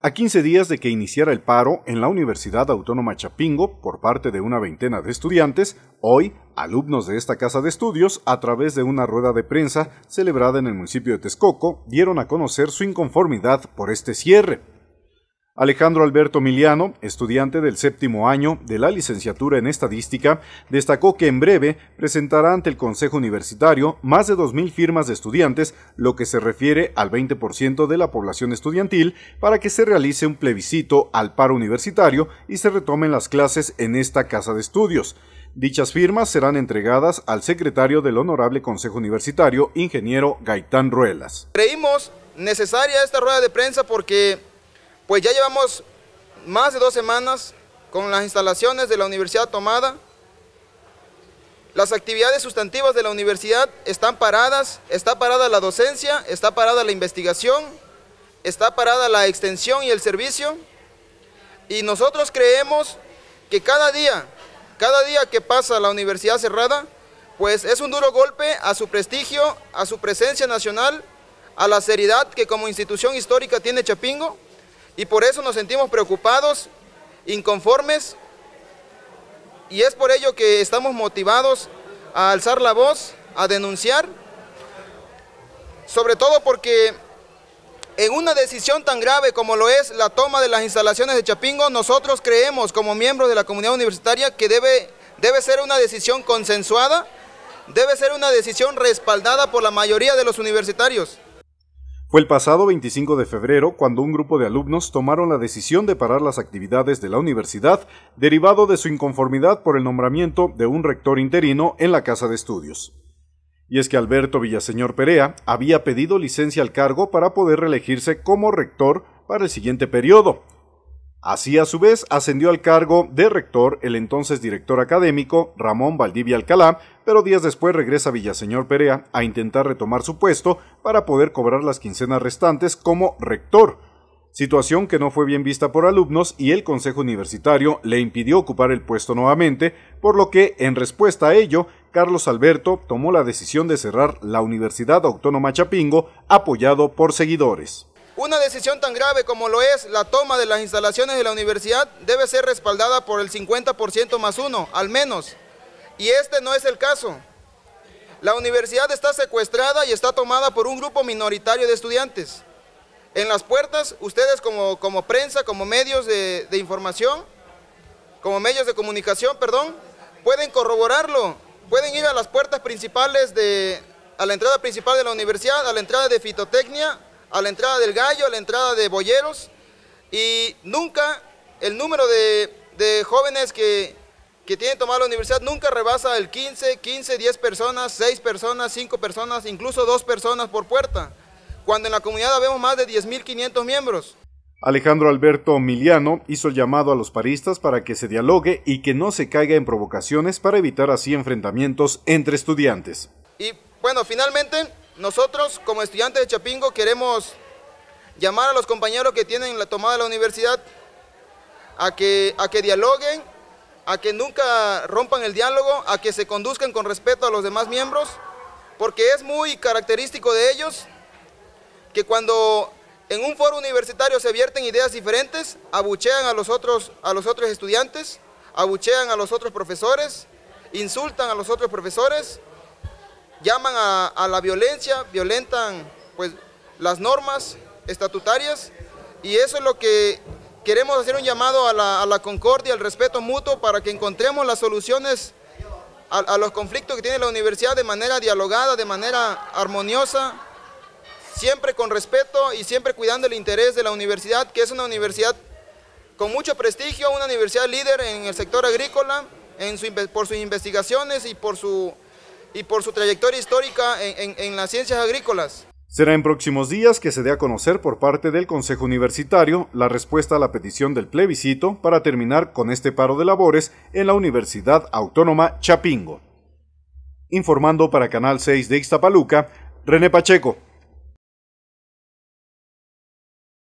A 15 días de que iniciara el paro en la Universidad Autónoma Chapingo por parte de una veintena de estudiantes, hoy, alumnos de esta casa de estudios, a través de una rueda de prensa celebrada en el municipio de Texcoco, dieron a conocer su inconformidad por este cierre. Alejandro Alberto Miliano, estudiante del séptimo año de la licenciatura en estadística, destacó que en breve presentará ante el Consejo Universitario más de 2.000 firmas de estudiantes, lo que se refiere al 20% de la población estudiantil, para que se realice un plebiscito al paro universitario y se retomen las clases en esta casa de estudios. Dichas firmas serán entregadas al secretario del Honorable Consejo Universitario, ingeniero Gaitán Ruelas. Creímos necesaria esta rueda de prensa porque pues ya llevamos más de dos semanas con las instalaciones de la universidad tomada. Las actividades sustantivas de la universidad están paradas, está parada la docencia, está parada la investigación, está parada la extensión y el servicio. Y nosotros creemos que cada día, cada día que pasa la universidad cerrada, pues es un duro golpe a su prestigio, a su presencia nacional, a la seriedad que como institución histórica tiene Chapingo. Y por eso nos sentimos preocupados, inconformes, y es por ello que estamos motivados a alzar la voz, a denunciar, sobre todo porque en una decisión tan grave como lo es la toma de las instalaciones de Chapingo, nosotros creemos como miembros de la comunidad universitaria que debe, debe ser una decisión consensuada, debe ser una decisión respaldada por la mayoría de los universitarios. Fue el pasado 25 de febrero cuando un grupo de alumnos tomaron la decisión de parar las actividades de la universidad, derivado de su inconformidad por el nombramiento de un rector interino en la Casa de Estudios. Y es que Alberto Villaseñor Perea había pedido licencia al cargo para poder reelegirse como rector para el siguiente periodo, Así a su vez ascendió al cargo de rector el entonces director académico Ramón Valdivia Alcalá, pero días después regresa Villaseñor Perea a intentar retomar su puesto para poder cobrar las quincenas restantes como rector, situación que no fue bien vista por alumnos y el Consejo Universitario le impidió ocupar el puesto nuevamente, por lo que, en respuesta a ello, Carlos Alberto tomó la decisión de cerrar la Universidad Autónoma Chapingo apoyado por seguidores. Una decisión tan grave como lo es la toma de las instalaciones de la universidad debe ser respaldada por el 50% más uno, al menos. Y este no es el caso. La universidad está secuestrada y está tomada por un grupo minoritario de estudiantes. En las puertas, ustedes como, como prensa, como medios de, información, como medios de comunicación, perdón, pueden corroborarlo. Pueden ir a las puertas principales de, a la entrada principal de la universidad, a la entrada de fitotecnia, a la entrada del Gallo, a la entrada de Boyeros, y nunca el número de, jóvenes que, que tomar la universidad nunca rebasa el 15, 15, 10 personas, 6 personas, 5 personas, incluso 2 personas por puerta, cuando en la comunidad vemos más de 10.500 miembros. Alejandro Alberto Miliano hizo llamado a los paristas para que se dialogue y que no se caiga en provocaciones para evitar así enfrentamientos entre estudiantes. Y bueno, finalmente nosotros, como estudiantes de Chapingo, queremos llamar a los compañeros que tienen la tomada de la universidad a que, a que dialoguen, a que nunca rompan el diálogo, a que se conduzcan con respeto a los demás miembros, porque es muy característico de ellos que cuando en un foro universitario se vierten ideas diferentes, abuchean a los otros, a los otros estudiantes, abuchean a los otros profesores, insultan a los otros profesores llaman a, la violencia, violentan pues, las normas estatutarias y eso es lo que queremos hacer un llamado a la, concordia, al respeto mutuo para que encontremos las soluciones a, los conflictos que tiene la universidad de manera dialogada, de manera armoniosa, siempre con respeto y siempre cuidando el interés de la universidad, que es una universidad con mucho prestigio, una universidad líder en el sector agrícola, en por sus investigaciones y por su y por su trayectoria histórica en, las ciencias agrícolas. Será en próximos días que se dé a conocer por parte del Consejo Universitario la respuesta a la petición del plebiscito para terminar con este paro de labores en la Universidad Autónoma Chapingo. Informando para Canal 6 de Ixtapaluca, René Pacheco.